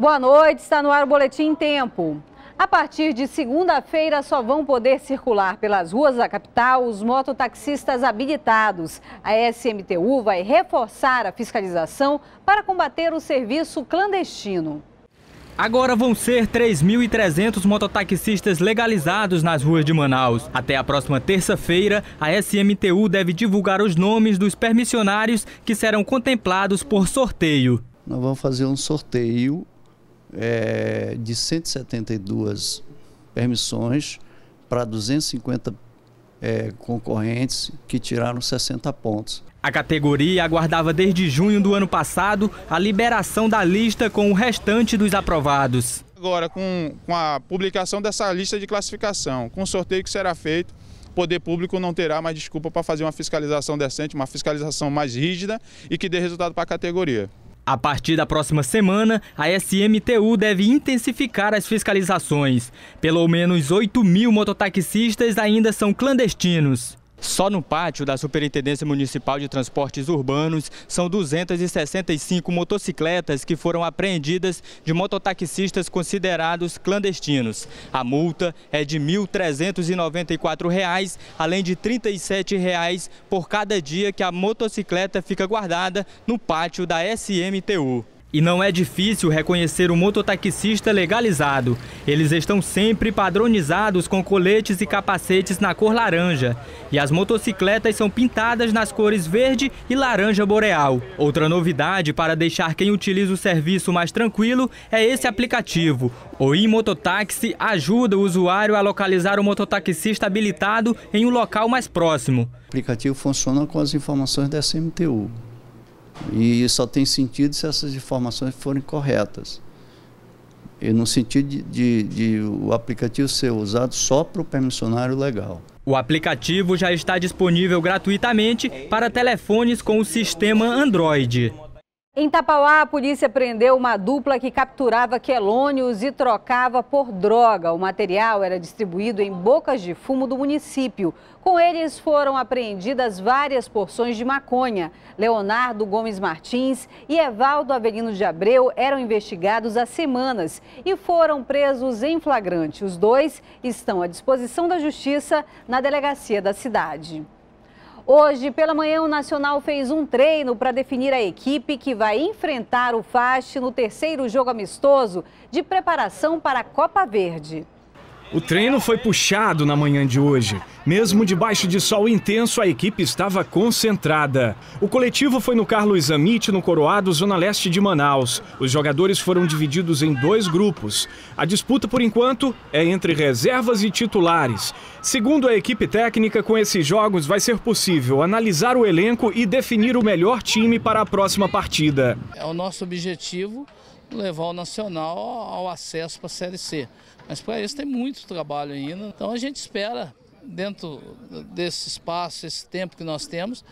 Boa noite, está no ar o Boletim Tempo. A partir de segunda-feira, só vão poder circular pelas ruas da capital os mototaxistas habilitados. A SMTU vai reforçar a fiscalização para combater o serviço clandestino. Agora vão ser 3.300 mototaxistas legalizados nas ruas de Manaus. Até a próxima terça-feira, a SMTU deve divulgar os nomes dos permissionários que serão contemplados por sorteio. Nós vamos fazer um sorteio é, de 172 permissões para 250 é, concorrentes que tiraram 60 pontos. A categoria aguardava desde junho do ano passado a liberação da lista com o restante dos aprovados. Agora, com, com a publicação dessa lista de classificação, com o sorteio que será feito, o poder público não terá mais desculpa para fazer uma fiscalização decente, uma fiscalização mais rígida e que dê resultado para a categoria. A partir da próxima semana, a SMTU deve intensificar as fiscalizações. Pelo menos 8 mil mototaxistas ainda são clandestinos. Só no pátio da Superintendência Municipal de Transportes Urbanos são 265 motocicletas que foram apreendidas de mototaxistas considerados clandestinos. A multa é de R$ 1.394, além de R$ 37 reais por cada dia que a motocicleta fica guardada no pátio da SMTU. E não é difícil reconhecer o mototaxista legalizado. Eles estão sempre padronizados com coletes e capacetes na cor laranja. E as motocicletas são pintadas nas cores verde e laranja boreal. Outra novidade para deixar quem utiliza o serviço mais tranquilo é esse aplicativo. O iMototaxi ajuda o usuário a localizar o mototaxista habilitado em um local mais próximo. O aplicativo funciona com as informações da SMTU. E só tem sentido se essas informações forem corretas. E no sentido de, de, de o aplicativo ser usado só para o permissionário legal. O aplicativo já está disponível gratuitamente para telefones com o sistema Android. Em Tapauá, a polícia prendeu uma dupla que capturava quelônios e trocava por droga. O material era distribuído em bocas de fumo do município. Com eles foram apreendidas várias porções de maconha. Leonardo Gomes Martins e Evaldo Avelino de Abreu eram investigados há semanas e foram presos em flagrante. Os dois estão à disposição da justiça na delegacia da cidade. Hoje pela manhã, o Nacional fez um treino para definir a equipe que vai enfrentar o FAST no terceiro jogo amistoso de preparação para a Copa Verde. O treino foi puxado na manhã de hoje. Mesmo debaixo de sol intenso, a equipe estava concentrada. O coletivo foi no Carlos Amit, no Coroado, zona leste de Manaus. Os jogadores foram divididos em dois grupos. A disputa, por enquanto, é entre reservas e titulares. Segundo a equipe técnica, com esses jogos vai ser possível analisar o elenco e definir o melhor time para a próxima partida. É o nosso objetivo levar o Nacional ao acesso para a Série C. Mas para isso tem muito trabalho ainda. Então a gente espera, dentro desse espaço, esse tempo que nós temos,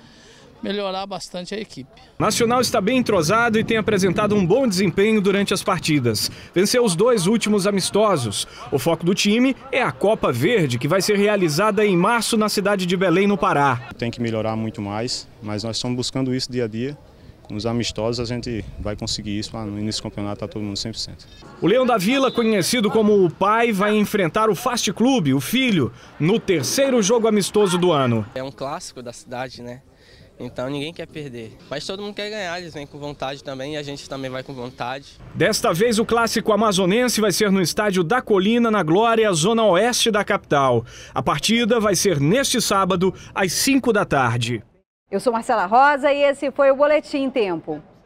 melhorar bastante a equipe. Nacional está bem entrosado e tem apresentado um bom desempenho durante as partidas. Venceu os dois últimos amistosos. O foco do time é a Copa Verde, que vai ser realizada em março na cidade de Belém, no Pará. Tem que melhorar muito mais, mas nós estamos buscando isso dia a dia nos amistosos a gente vai conseguir isso, mas no início do campeonato está todo mundo 100%. O Leão da Vila, conhecido como o pai, vai enfrentar o Fast Clube, o filho, no terceiro jogo amistoso do ano. É um clássico da cidade, né? Então ninguém quer perder. Mas todo mundo quer ganhar, eles vêm com vontade também e a gente também vai com vontade. Desta vez o clássico amazonense vai ser no estádio da Colina, na Glória, zona oeste da capital. A partida vai ser neste sábado, às 5 da tarde. Eu sou Marcela Rosa e esse foi o Boletim Tempo.